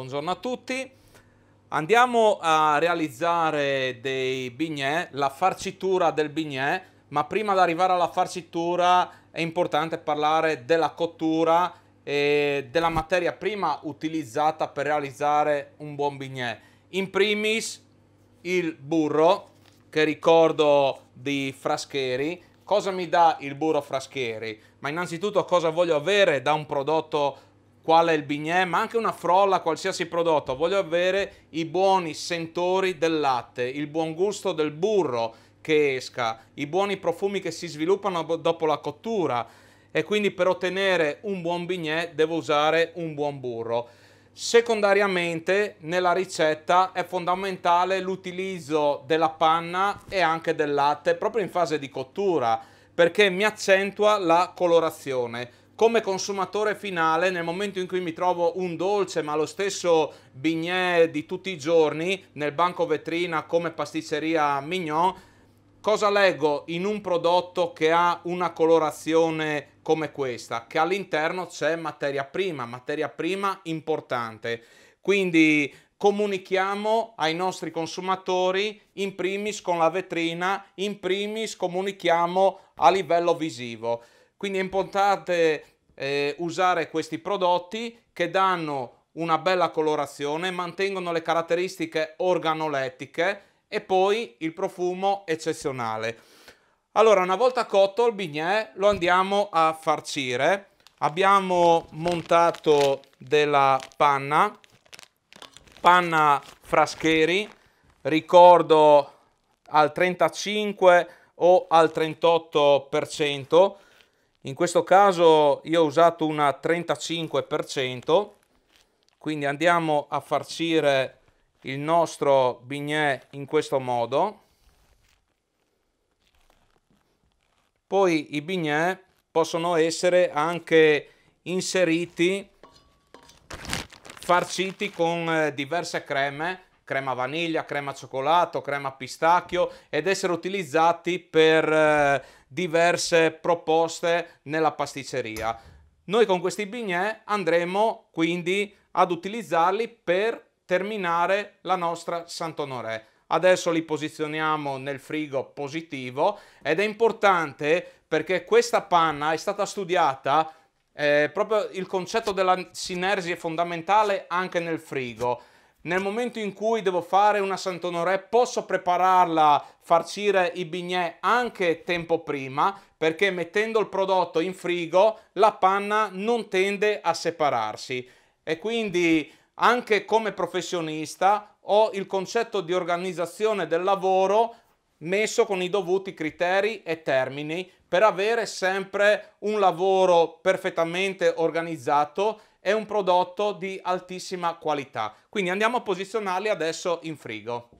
Buongiorno a tutti. Andiamo a realizzare dei bignè, la farcitura del bignè, ma prima di arrivare alla farcitura è importante parlare della cottura e della materia prima utilizzata per realizzare un buon bignè. In primis il burro, che ricordo di Frascheri. Cosa mi dà il burro Frascheri? Ma innanzitutto cosa voglio avere da un prodotto quale il bignè, ma anche una frolla, qualsiasi prodotto. Voglio avere i buoni sentori del latte, il buon gusto del burro che esca, i buoni profumi che si sviluppano dopo la cottura e quindi per ottenere un buon bignè devo usare un buon burro. Secondariamente nella ricetta è fondamentale l'utilizzo della panna e anche del latte proprio in fase di cottura perché mi accentua la colorazione come consumatore finale nel momento in cui mi trovo un dolce ma lo stesso bignè di tutti i giorni nel banco vetrina come pasticceria Mignon, cosa leggo in un prodotto che ha una colorazione come questa, che all'interno c'è materia prima, materia prima importante. Quindi comunichiamo ai nostri consumatori in primis con la vetrina, in primis comunichiamo a livello visivo. Quindi è importante eh, usare questi prodotti che danno una bella colorazione, mantengono le caratteristiche organolettiche e poi il profumo eccezionale. Allora, una volta cotto il bignè lo andiamo a farcire. Abbiamo montato della panna, panna frascheri, ricordo al 35 o al 38%, in questo caso io ho usato una 35% quindi andiamo a farcire il nostro bignè in questo modo poi i bignè possono essere anche inseriti farciti con eh, diverse creme crema vaniglia, crema cioccolato, crema pistacchio ed essere utilizzati per eh, diverse proposte nella pasticceria. Noi con questi bignè andremo quindi ad utilizzarli per terminare la nostra Santonorè. Adesso li posizioniamo nel frigo positivo ed è importante perché questa panna è stata studiata eh, proprio il concetto della sinergia è fondamentale anche nel frigo nel momento in cui devo fare una Sant'Onorè posso prepararla, farcire i bignè anche tempo prima perché mettendo il prodotto in frigo la panna non tende a separarsi e quindi anche come professionista ho il concetto di organizzazione del lavoro messo con i dovuti criteri e termini per avere sempre un lavoro perfettamente organizzato è un prodotto di altissima qualità. Quindi andiamo a posizionarli adesso in frigo.